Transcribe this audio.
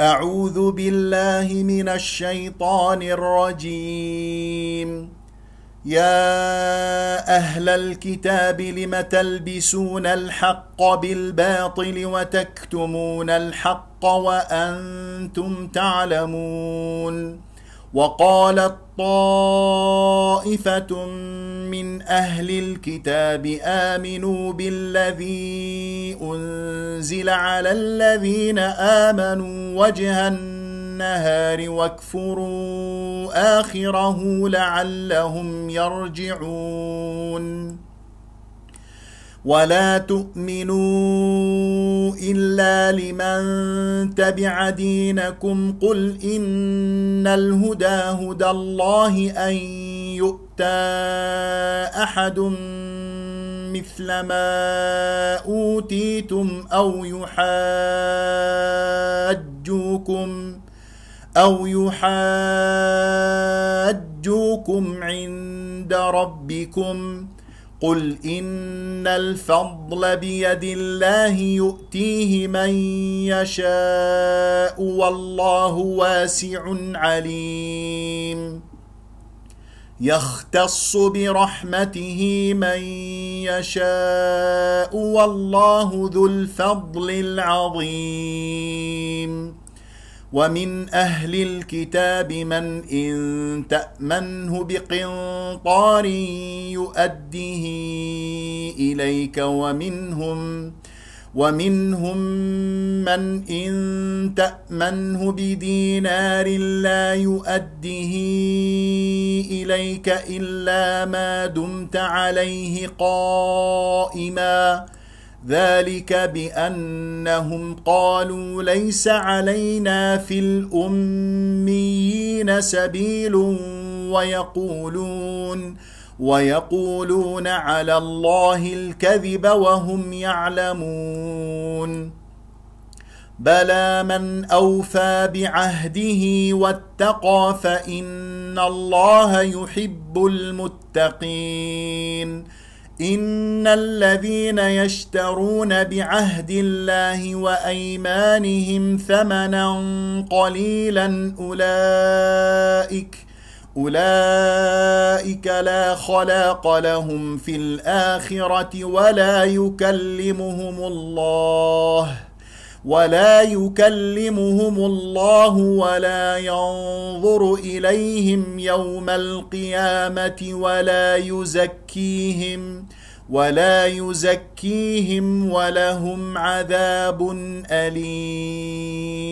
أعوذ بالله من الشيطان الرجيم يا أهل الكتاب لم تلبسون الحق بالباطل وتكتمون الحق وأنتم تعلمون وقالت طائفة من أهل الكتاب آمنوا بالذي أنزل على الذين آمنوا وجه النهار واكفروا آخره لعلهم يرجعون ولا تؤمنوا إلا لمن تبع دينكم قل إن الهدى هدى الله أن أحد مثل ما أوتيتم أو يحاجوكم أو يحاجوكم عند ربكم قل إن الفضل بيد الله يؤتيه من يشاء والله واسع عليم يختص برحمته من يشاء والله ذو الفضل العظيم ومن اهل الكتاب من ان تامنه بقنطار يؤديه اليك ومنهم ومنهم من إن تأمنه بدينار لا يؤديه إليك إلا ما دمت عليه قائما ذلك بأنهم قالوا ليس علينا في الأميين سبيل ويقولون ويقولون على الله الكذب وهم يعلمون بلى من اوفى بعهده واتقى فان الله يحب المتقين ان الذين يشترون بعهد الله وايمانهم ثمنا قليلا اولئك أولئك لا خلاق لهم في الآخرة ولا يكلمهم الله ولا يكلمهم الله ولا ينظر إليهم يوم القيامة ولا يزكيهم ولا يزكيهم ولهم عذاب أليم